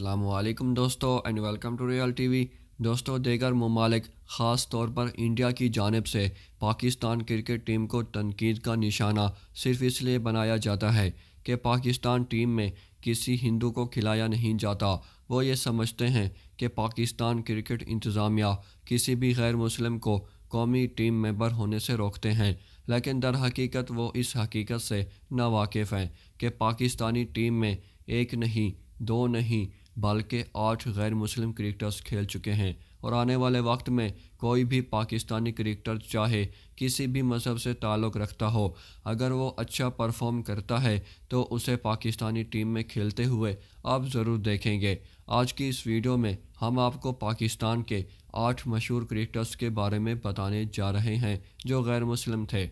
अल्लाम दोस्तों and welcome to real T V दोस्तों देगर ममालिक ख़ास तौर पर इंडिया की जानब से पाकिस्तान क्रिकेट टीम को तनकीद का निशाना सिर्फ इसलिए बनाया जाता है कि पाकिस्तान टीम में किसी हिंदू को खिलाया नहीं जाता वो ये समझते हैं कि पाकिस्तान क्रिकेट इंतज़ामिया किसी भी गैर मुस्लिम को कौमी टीम मेंबर होने से रोकते हैं लेकिन दर हकीकत वो इस हकीकत से नावाकफ़ हैं कि पाकिस्तानी टीम में एक नहीं दो नहीं बल्कि आठ गैर मुस्लिम क्रिकेटर्स खेल चुके हैं और आने वाले वक्त में कोई भी पाकिस्तानी क्रिकेटर चाहे किसी भी मज़हब से ताल्लुक़ रखता हो अगर वो अच्छा परफॉर्म करता है तो उसे पाकिस्तानी टीम में खेलते हुए आप ज़रूर देखेंगे आज की इस वीडियो में हम आपको पाकिस्तान के आठ मशहूर क्रिकेटर्स के बारे में बताने जा रहे हैं जो गैर मुस्लिम थे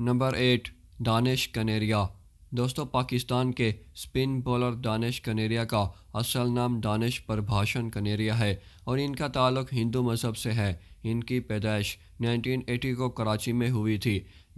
नंबर एट दानिश कनेरिया दोस्तों पाकिस्तान के स्पिन बॉलर दानिश कनेरिया का असल नाम दानिश प्रभाषण कनेरिया है और इनका ताल्लुक हिंदू मज़हब से है इनकी पैदाइश 1980 को कराची में हुई थी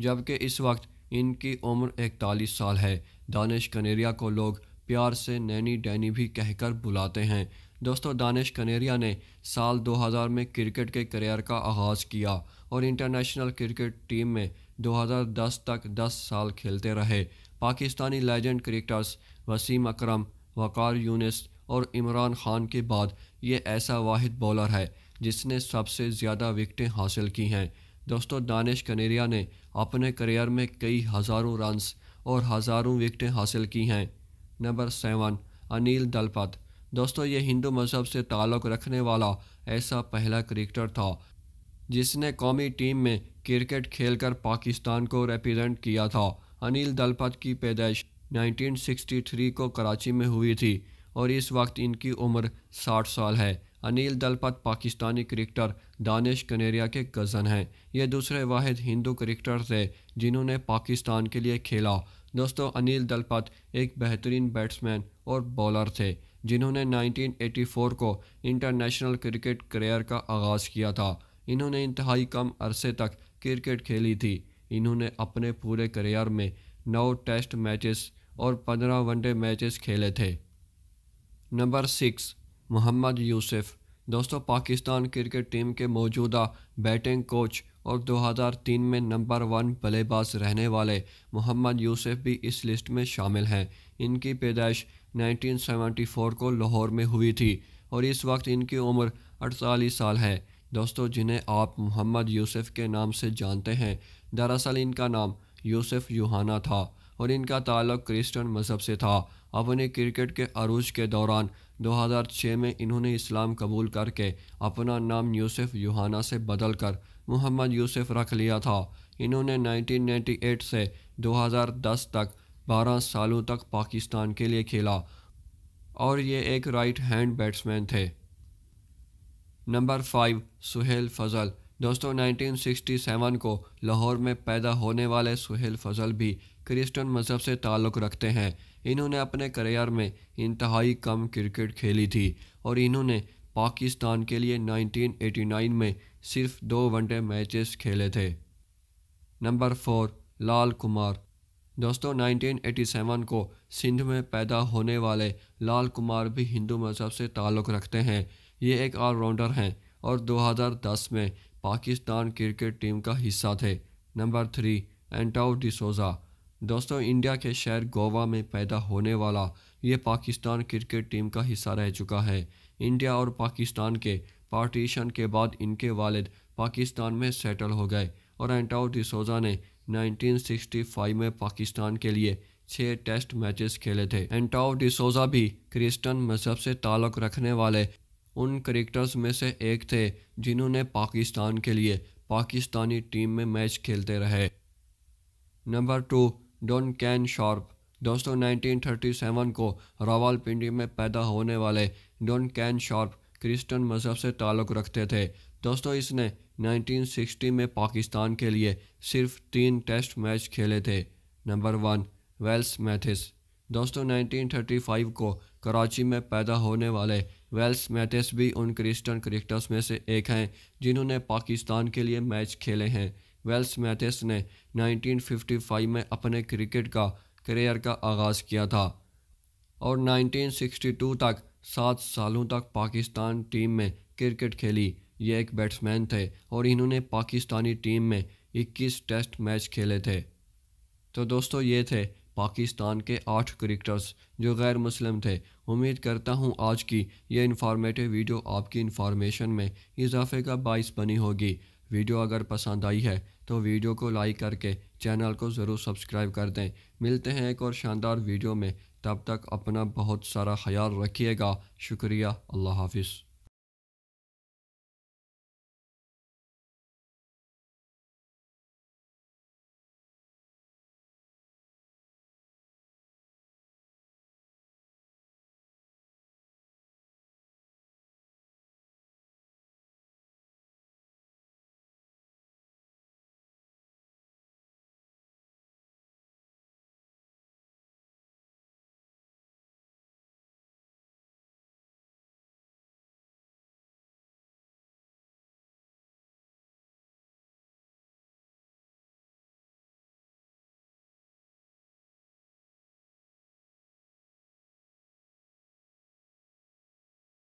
जबकि इस वक्त इनकी उम्र 41 साल है दानिश कनेरिया को लोग प्यार से नैनी डैनी भी कहकर बुलाते हैं दोस्तों दानिश कनेरिया ने साल 2000 में क्रिकेट के करियर का आगाज़ किया और इंटरनेशनल क्रिकेट टीम में 2010 तक 10 साल खेलते रहे पाकिस्तानी लेजेंड क्रिकेटर्स वसीम अकरम वकार यूनिस और इमरान खान के बाद ये ऐसा वाहिद बॉलर है जिसने सबसे ज़्यादा विकटें हासिल की हैं दोस्तों दानिश कनेरिया ने अपने करियर में कई हज़ारों रनस और हज़ारों विकटें हासिल की हैं नंबर सेवन अनिल दलपत दोस्तों ये हिंदू मज़हब से ताल्लुक़ रखने वाला ऐसा पहला क्रिकेटर था जिसने कौमी टीम में क्रिकेट खेलकर पाकिस्तान को रिप्रेजेंट किया था अनिल दलपत की पैदाइश 1963 को कराची में हुई थी और इस वक्त इनकी उम्र 60 साल है अनिल दलपत पाकिस्तानी क्रिकेटर दानिश कनेरिया के कज़न हैं ये दूसरे वाहिद हिंदू क्रिकेटर थे जिन्होंने पाकिस्तान के लिए खेला दोस्तों अनिल दलपत एक बेहतरीन बैट्समैन और बॉलर थे जिन्होंने 1984 को इंटरनेशनल क्रिकेट करियर का आगाज़ किया था इन्होंने इंतहाई कम अरसे तक क्रिकेट खेली थी इन्होंने अपने पूरे करियर में नौ टेस्ट मैचेस और पंद्रह वनडे मैचेस खेले थे नंबर सिक्स मोहम्मद यूसुफ दोस्तों पाकिस्तान क्रिकेट टीम के मौजूदा बैटिंग कोच और 2003 में नंबर वन बल्लेबाज रहने वाले मोहम्मद यूसुफ भी इस लिस्ट में शामिल हैं इनकी पैदाइश 1974 को लाहौर में हुई थी और इस वक्त इनकी उम्र 48 साल है दोस्तों जिन्हें आप मोहम्मद यूसुफ के नाम से जानते हैं दरअसल इनका नाम यूसुफ यूहाना था और इनका ताल्लुक क्रिश्चियन मज़हब से था अपने क्रिकेट के अरूज के दौरान 2006 में इन्होंने इस्लाम कबूल करके अपना नाम यूसुफ यूहाना से बदल कर मोहम्मद यूसुफ रख लिया था इन्होंने 1998 से 2010 तक 12 सालों तक पाकिस्तान के लिए खेला और ये एक राइट हैंड बैट्समैन थे नंबर फाइव सुहेल फजल दोस्तों 1967 को लाहौर में पैदा होने वाले सुहेल फजल भी क्रिस्टन मजहब से ताल्लुक़ रखते हैं इन्होंने अपने करियर में इंतहाई कम क्रिकेट खेली थी और इन्होंने पाकिस्तान के लिए 1989 में सिर्फ दो वनडे मैचेस खेले थे नंबर फोर लाल कुमार दोस्तों 1987 को सिंध में पैदा होने वाले लाल कुमार भी हिंदू मजहब से ताल्लुक़ रखते हैं ये एक ऑलराउंडर हैं और 2010 में पाकिस्तान क्रिकेट टीम का हिस्सा थे नंबर थ्री एंटाओ डिसोजा दोस्तों इंडिया के शहर गोवा में पैदा होने वाला ये पाकिस्तान क्रिकेट टीम का हिस्सा रह चुका है इंडिया और पाकिस्तान के पार्टीशन के बाद इनके वालिद पाकिस्तान में सेटल हो गए और एंटाओ डिसोजा ने 1965 में पाकिस्तान के लिए छः टेस्ट मैचेस खेले थे एंटाओ डिसोजा भी क्रिस्टन मजहब से ताल्लुक़ रखने वाले उन क्रिकेटर्स में से एक थे जिन्होंने पाकिस्तान के लिए पाकिस्तानी टीम में मैच खेलते रहे number two Duncan Sharpe दोस्तों 1937 को रावलपिंडी में पैदा होने वाले डॉन कैन शार्प क्रिश्चियन मजहब से ताल्लुक़ रखते थे दोस्तों इसने 1960 में पाकिस्तान के लिए सिर्फ तीन टेस्ट मैच खेले थे नंबर वन वेल्स मैथिस दोस्तों 1935 को कराची में पैदा होने वाले वेल्स मैथिस भी उन क्रिस्टन क्रिकेटर्स में से एक हैं जिन्होंने पाकिस्तान के लिए मैच खेले हैं वेल्स मैथिस ने 1955 में अपने क्रिकेट का करियर का आगाज़ किया था और 1962 तक सात सालों तक पाकिस्तान टीम में क्रिकेट खेली ये एक बैट्समैन थे और इन्होंने पाकिस्तानी टीम में 21 टेस्ट मैच खेले थे तो दोस्तों ये थे पाकिस्तान के आठ क्रिकेटर्स जो गैर मुस्लिम थे उम्मीद करता हूँ आज की यह इन्फॉर्मेटिव वीडियो आपकी इन्फॉर्मेशन में इजाफे का बाइस बनी होगी वीडियो अगर पसंद आई है तो वीडियो को लाइक करके चैनल को ज़रूर सब्सक्राइब कर दें मिलते हैं एक और शानदार वीडियो में तब तक अपना बहुत सारा ख्याल रखिएगा शुक्रिया अल्लाह हाफिज़